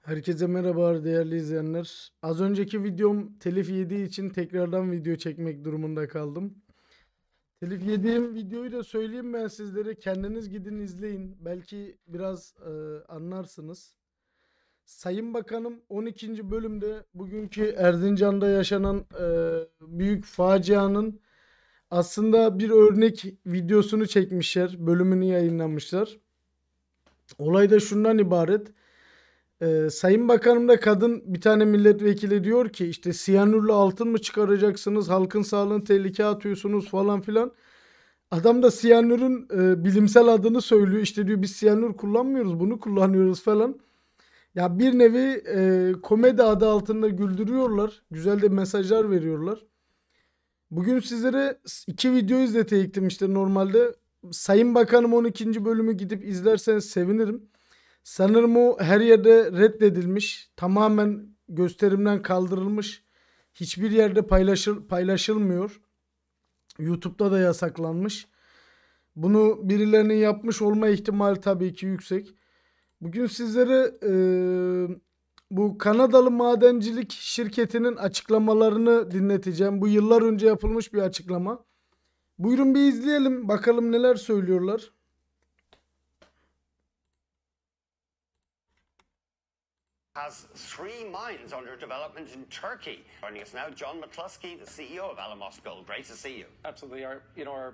Herkese merhaba değerli izleyenler. Az önceki videom telif yediği için tekrardan video çekmek durumunda kaldım. Telif yediğim videoyu da söyleyeyim ben sizlere. Kendiniz gidin izleyin. Belki biraz e, anlarsınız. Sayın Bakanım 12. bölümde bugünkü Erzincan'da yaşanan e, büyük facianın aslında bir örnek videosunu çekmişler. Bölümünü yayınlamışlar. Olay da şundan ibaret. Ee, Sayın Bakanım da kadın bir tane milletvekili diyor ki işte siyanürle altın mı çıkaracaksınız halkın sağlığını tehlikeye atıyorsunuz falan filan. Adam da siyanürün e, bilimsel adını söylüyor işte diyor biz siyanür kullanmıyoruz bunu kullanıyoruz falan. Ya bir nevi e, komedi adı altında güldürüyorlar güzel de mesajlar veriyorlar. Bugün sizlere iki video izletecektim işte normalde. Sayın Bakanım 12. bölümü gidip izlerseniz sevinirim. Sanırım o her yerde reddedilmiş. Tamamen gösterimden kaldırılmış. Hiçbir yerde paylaşıl paylaşılmıyor. YouTube'da da yasaklanmış. Bunu birilerinin yapmış olma ihtimali tabii ki yüksek. Bugün sizlere e, bu Kanadalı madencilik şirketinin açıklamalarını dinleteceğim. Bu yıllar önce yapılmış bir açıklama. Buyurun bir izleyelim bakalım neler söylüyorlar. has three mines under development in Turkey. Joining us now, John McCluskey, the CEO of Alamos Gold. Great to see you. Absolutely. Our, you know, our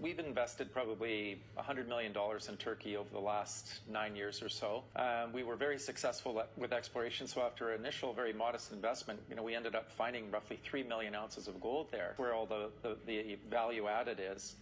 we've invested probably $100 million in Turkey over the last nine years or so. Um, we were very successful with exploration, so after an initial very modest investment, you know, we ended up finding roughly 3 million ounces of gold there, where all the, the, the value added is.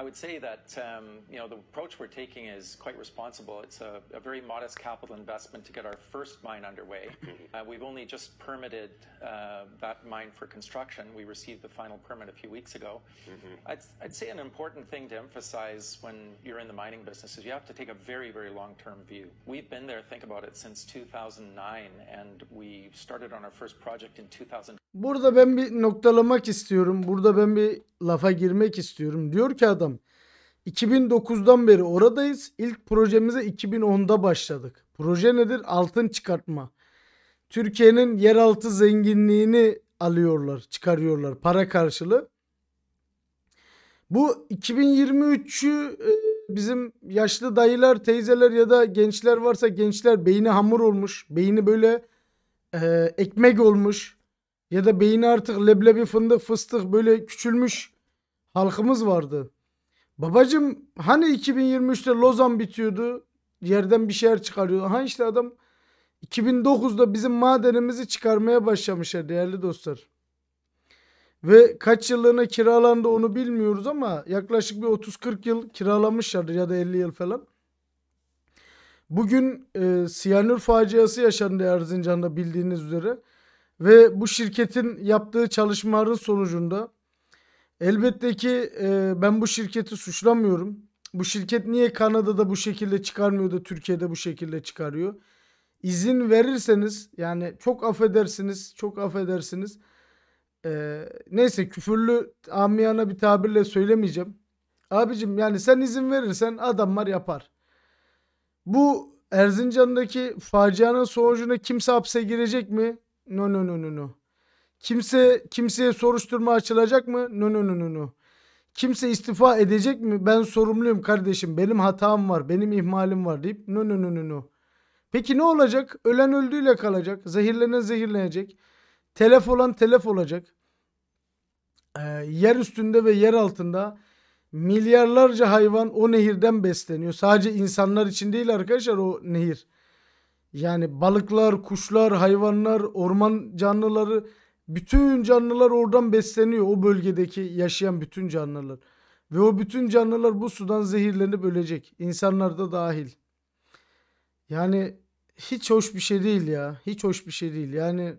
I would say that um, you know the approach we're taking is quite responsible. It's a, a very modest capital investment to get our first mine underway. Uh, we've only just permitted uh, that mine for construction. We received the final permit a few weeks ago. Mm-hmm. I'd, I'd, say an important thing to emphasize when you're in the mining business is you have to take a very very long term view. We've been there, think about it, since 2009, and we started on our first project in 2000. Burada ben bir noktalamak istiyorum. Burada ben bir lafa girmek istiyorum. Diyor ki adam lazım. 2009'dan beri oradayız. İlk projemize 2010'da başladık. Proje nedir? Altın çıkartma. Türkiye'nin yeraltı zenginliğini alıyorlar, çıkarıyorlar para karşılığı. Bu 2023'ü e, bizim yaşlı dayılar, teyzeler ya da gençler varsa gençler beyni hamur olmuş. Beyni böyle e, ekmek olmuş. Ya da beyni artık leblebi, fındık, fıstık böyle küçülmüş halkımız vardı. Babacım hani 2023'te Lozan bitiyordu. Yerden bir şeyler çıkarıyordu. Ha işte adam 2009'da bizim madenimizi çıkarmaya başlamışlar değerli dostlar. Ve kaç yıllığına kiralandı onu bilmiyoruz ama yaklaşık bir 30-40 yıl kiralamışlardır ya da 50 yıl falan. Bugün e, siyanür faciası yaşandı Erzincan'da bildiğiniz üzere. Ve bu şirketin yaptığı çalışmaların sonucunda Elbette ki e, ben bu şirketi suçlamıyorum. Bu şirket niye Kanada'da bu şekilde çıkarmıyor da Türkiye'de bu şekilde çıkarıyor? İzin verirseniz yani çok affedersiniz, çok affedersiniz. E, neyse küfürlü amiyana bir tabirle söylemeyeceğim. Abicim yani sen izin verirsen adamlar yapar. Bu Erzincan'daki facianın sonucunda kimse hapse girecek mi? No no no no no. Kimse kimseye soruşturma açılacak mı? No no no no Kimse istifa edecek mi? Ben sorumluyum kardeşim. Benim hatam var. Benim ihmalim var deyip no no no no no. Peki ne olacak? Ölen öldüğüyle kalacak. Zehirlenen zehirlenecek. Telef olan telef olacak. Ee, yer üstünde ve yer altında milyarlarca hayvan o nehirden besleniyor. Sadece insanlar için değil arkadaşlar o nehir. Yani balıklar, kuşlar, hayvanlar, orman canlıları bütün canlılar oradan besleniyor. O bölgedeki yaşayan bütün canlılar. Ve o bütün canlılar bu sudan zehirlenip ölecek. İnsanlar da dahil. Yani hiç hoş bir şey değil ya. Hiç hoş bir şey değil. Yani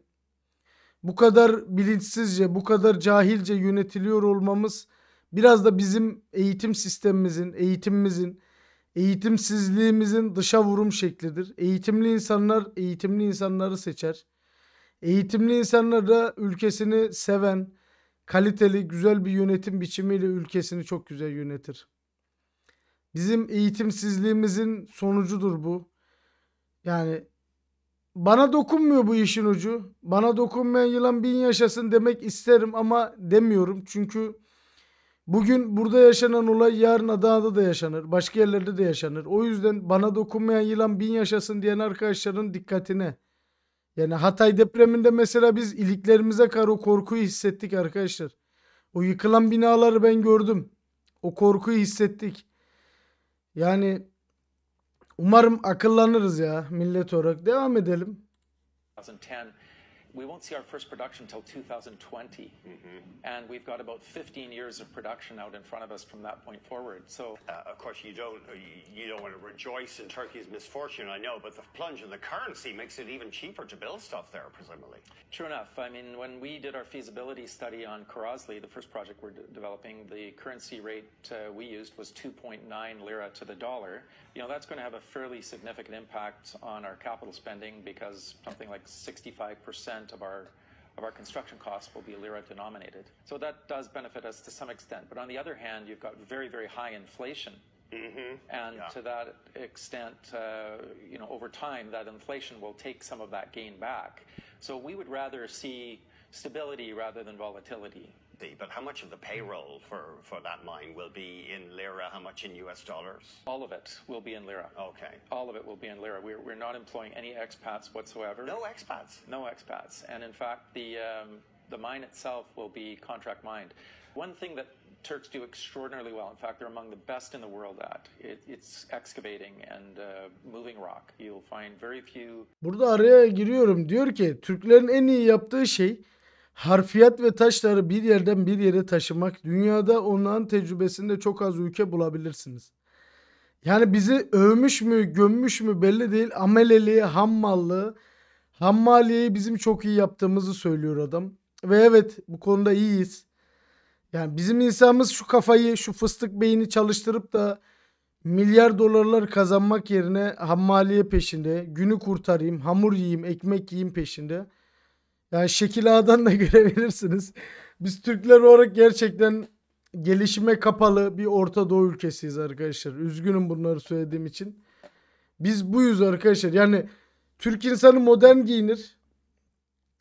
bu kadar bilinçsizce, bu kadar cahilce yönetiliyor olmamız biraz da bizim eğitim sistemimizin, eğitimimizin, eğitimsizliğimizin dışa vurum şeklidir. Eğitimli insanlar eğitimli insanları seçer. Eğitimli insanlar da ülkesini seven, kaliteli, güzel bir yönetim biçimiyle ülkesini çok güzel yönetir. Bizim eğitimsizliğimizin sonucudur bu. Yani bana dokunmuyor bu işin ucu. Bana dokunmayan yılan bin yaşasın demek isterim ama demiyorum. Çünkü bugün burada yaşanan olay yarın Adana'da da yaşanır. Başka yerlerde de yaşanır. O yüzden bana dokunmayan yılan bin yaşasın diyen arkadaşların dikkatine. Yani Hatay depreminde mesela biz iliklerimize kar o korkuyu hissettik arkadaşlar. O yıkılan binaları ben gördüm. O korkuyu hissettik. Yani umarım akıllanırız ya millet olarak. Devam edelim. 2010 we won't see our first production until 2020. Mm-hmm. And we've got about 15 years of production out in front of us from that point forward. So, uh, of course, you don't you don't want to rejoice in Turkey's misfortune, I know, but the plunge in the currency makes it even cheaper to build stuff there, presumably. True enough. I mean, when we did our feasibility study on Karazli, the first project we're de- developing, the currency rate uh, we used was 2.9 lira to the dollar. You know, that's going to have a fairly significant impact on our capital spending because something like 65 percent percent of our of our construction costs will be lira denominated. So that does benefit us to some extent. But on the other hand, you've got very, very high inflation. Mm-hmm. And yeah. to that extent, uh, you know, over time, that inflation will take some of that gain back. So we would rather see stability rather than volatility but how much of the payroll for, for that mine will be in lira? How much in U.S. dollars? All of it will be in lira. Okay. All of it will be in lira. We're, we're not employing any expats whatsoever. No expats. No expats. And in fact, the um, the mine itself will be contract mined. One thing that Turks do extraordinarily well. In fact, they're among the best in the world at it, it's excavating and uh, moving rock. You'll find very few. Burada araya giriyorum. Diyor ki Türklerin en iyi yaptığı şey Harfiyat ve taşları bir yerden bir yere taşımak dünyada onların tecrübesinde çok az ülke bulabilirsiniz. Yani bizi övmüş mü gömmüş mü belli değil ameleliği hammallığı hammaliyeyi bizim çok iyi yaptığımızı söylüyor adam. Ve evet bu konuda iyiyiz. Yani bizim insanımız şu kafayı şu fıstık beyni çalıştırıp da milyar dolarlar kazanmak yerine hammaliye peşinde günü kurtarayım hamur yiyeyim ekmek yiyeyim peşinde. Yani şekil adan da görebilirsiniz. Biz Türkler olarak gerçekten gelişime kapalı bir Orta Doğu ülkesiyiz arkadaşlar. Üzgünüm bunları söylediğim için. Biz buyuz arkadaşlar. Yani Türk insanı modern giyinir.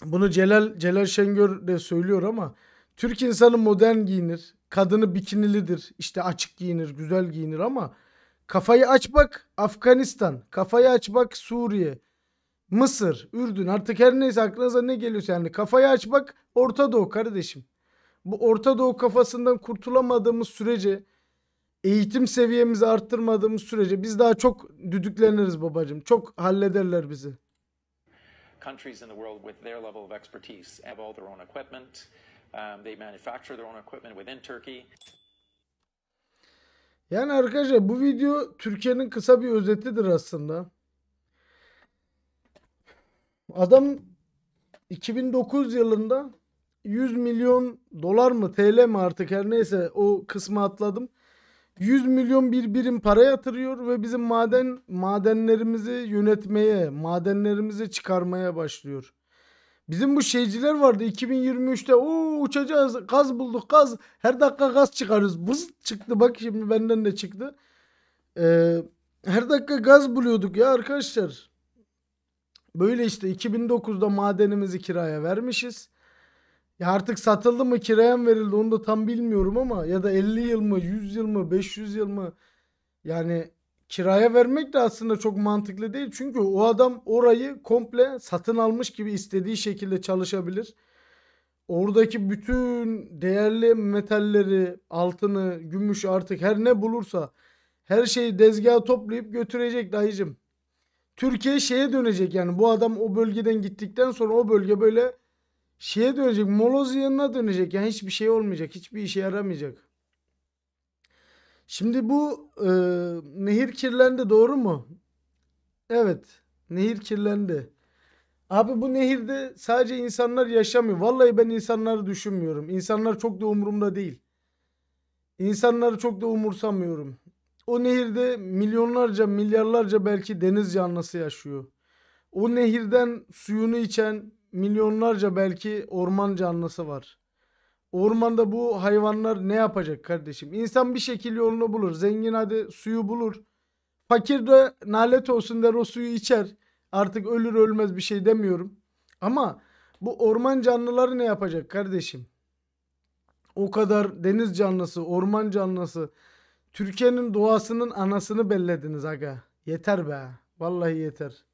Bunu Celal, Celal Şengör de söylüyor ama Türk insanı modern giyinir. Kadını bikinilidir. İşte açık giyinir, güzel giyinir ama kafayı aç bak Afganistan, kafayı aç bak Suriye, Mısır, Ürdün artık her neyse aklınıza ne geliyorsa yani kafayı aç bak Orta Doğu kardeşim. Bu Orta Doğu kafasından kurtulamadığımız sürece eğitim seviyemizi arttırmadığımız sürece biz daha çok düdükleniriz babacım. Çok hallederler bizi. Countries in the world with their level of expertise have all their own equipment. Um, they manufacture their own equipment within Turkey. Yani arkadaşlar bu video Türkiye'nin kısa bir özetidir aslında. Adam 2009 yılında 100 milyon dolar mı TL mi artık her neyse o kısmı atladım. 100 milyon bir birim para yatırıyor ve bizim maden madenlerimizi yönetmeye, madenlerimizi çıkarmaya başlıyor. Bizim bu şeyciler vardı 2023'te o uçacağız gaz bulduk gaz her dakika gaz çıkarız buz çıktı bak şimdi benden de çıktı. Ee, her dakika gaz buluyorduk ya arkadaşlar. Böyle işte 2009'da madenimizi kiraya vermişiz. Ya artık satıldı mı kiraya mı verildi onu da tam bilmiyorum ama ya da 50 yıl mı 100 yıl mı 500 yıl mı yani kiraya vermek de aslında çok mantıklı değil. Çünkü o adam orayı komple satın almış gibi istediği şekilde çalışabilir. Oradaki bütün değerli metalleri, altını, gümüş, artık her ne bulursa her şeyi dezgaha toplayıp götürecek dayıcım. Türkiye şeye dönecek yani bu adam o bölgeden gittikten sonra o bölge böyle şeye dönecek. Moloz yanına dönecek yani hiçbir şey olmayacak. Hiçbir işe yaramayacak. Şimdi bu e, nehir kirlendi doğru mu? Evet. Nehir kirlendi. Abi bu nehirde sadece insanlar yaşamıyor. Vallahi ben insanları düşünmüyorum. İnsanlar çok da umurumda değil. İnsanları çok da umursamıyorum. O nehirde milyonlarca, milyarlarca belki deniz canlısı yaşıyor. O nehirden suyunu içen milyonlarca belki orman canlısı var. Ormanda bu hayvanlar ne yapacak kardeşim? İnsan bir şekil yolunu bulur. Zengin hadi suyu bulur. Fakir de nalet olsun der o suyu içer. Artık ölür ölmez bir şey demiyorum. Ama bu orman canlıları ne yapacak kardeşim? O kadar deniz canlısı, orman canlısı, Türkiye'nin doğasının anasını bellediniz aga. Yeter be. Vallahi yeter.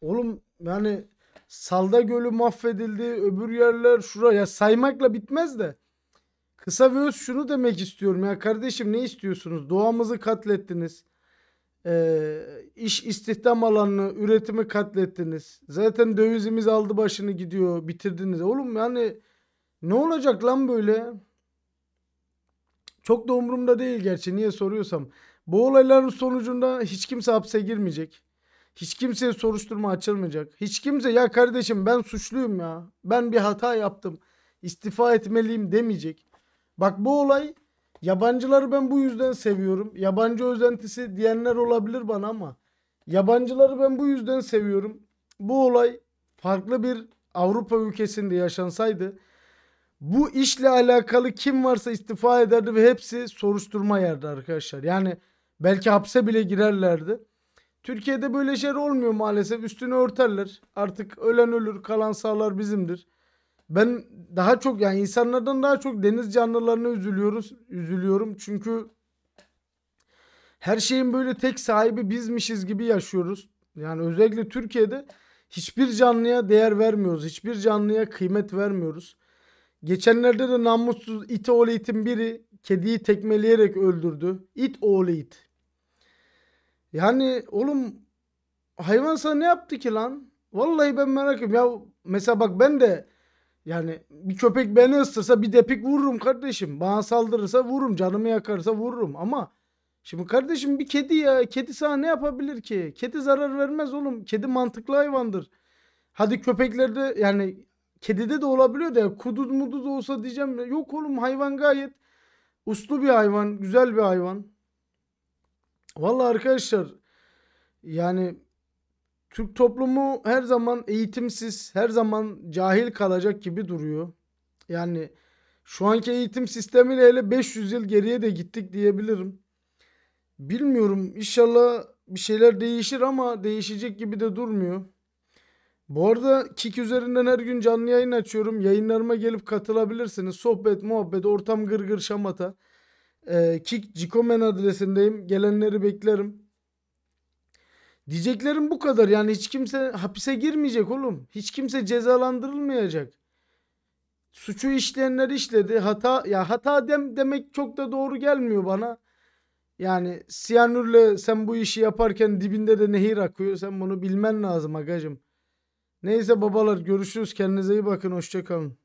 Oğlum yani Salda Gölü mahvedildi. Öbür yerler şuraya saymakla bitmez de. Kısa ve öz şunu demek istiyorum ya kardeşim ne istiyorsunuz? Doğamızı katlettiniz. Ee, iş istihdam alanını, üretimi katlettiniz. Zaten dövizimiz aldı başını gidiyor, bitirdiniz. Oğlum yani ne olacak lan böyle? Çok da umurumda değil gerçi niye soruyorsam. Bu olayların sonucunda hiç kimse hapse girmeyecek. Hiç kimseye soruşturma açılmayacak. Hiç kimse ya kardeşim ben suçluyum ya. Ben bir hata yaptım. İstifa etmeliyim demeyecek. Bak bu olay yabancıları ben bu yüzden seviyorum. Yabancı özentisi diyenler olabilir bana ama yabancıları ben bu yüzden seviyorum. Bu olay farklı bir Avrupa ülkesinde yaşansaydı bu işle alakalı kim varsa istifa ederdi ve hepsi soruşturma yerdi arkadaşlar. Yani belki hapse bile girerlerdi. Türkiye'de böyle şeyler olmuyor maalesef. Üstünü örterler. Artık ölen ölür, kalan sağlar bizimdir. Ben daha çok yani insanlardan daha çok deniz canlılarına üzülüyoruz. Üzülüyorum çünkü her şeyin böyle tek sahibi bizmişiz gibi yaşıyoruz. Yani özellikle Türkiye'de hiçbir canlıya değer vermiyoruz. Hiçbir canlıya kıymet vermiyoruz. Geçenlerde de namussuz it oğlu itin biri kediyi tekmeleyerek öldürdü. İt oğlu it. Yani oğlum hayvan sana ne yaptı ki lan? Vallahi ben merak ediyorum. Ya mesela bak ben de yani bir köpek beni ısırsa bir depik vururum kardeşim. Bana saldırırsa vururum. Canımı yakarsa vururum ama şimdi kardeşim bir kedi ya. Kedi sana ne yapabilir ki? Kedi zarar vermez oğlum. Kedi mantıklı hayvandır. Hadi köpeklerde yani Kedide de olabiliyor da ya, kuduz muduz olsa diyeceğim. Yok oğlum hayvan gayet uslu bir hayvan. Güzel bir hayvan. Valla arkadaşlar yani Türk toplumu her zaman eğitimsiz, her zaman cahil kalacak gibi duruyor. Yani şu anki eğitim sistemiyle hele 500 yıl geriye de gittik diyebilirim. Bilmiyorum inşallah bir şeyler değişir ama değişecek gibi de durmuyor. Bu arada Kik üzerinden her gün canlı yayın açıyorum. Yayınlarıma gelip katılabilirsiniz. Sohbet, muhabbet, ortam gırgır şamata. Ee, Kik Cikomen adresindeyim. Gelenleri beklerim. Diyeceklerim bu kadar. Yani hiç kimse hapise girmeyecek oğlum. Hiç kimse cezalandırılmayacak. Suçu işleyenler işledi. Hata ya hata dem demek çok da doğru gelmiyor bana. Yani siyanürle sen bu işi yaparken dibinde de nehir akıyor. Sen bunu bilmen lazım agacım. Neyse babalar görüşürüz. Kendinize iyi bakın. Hoşçakalın.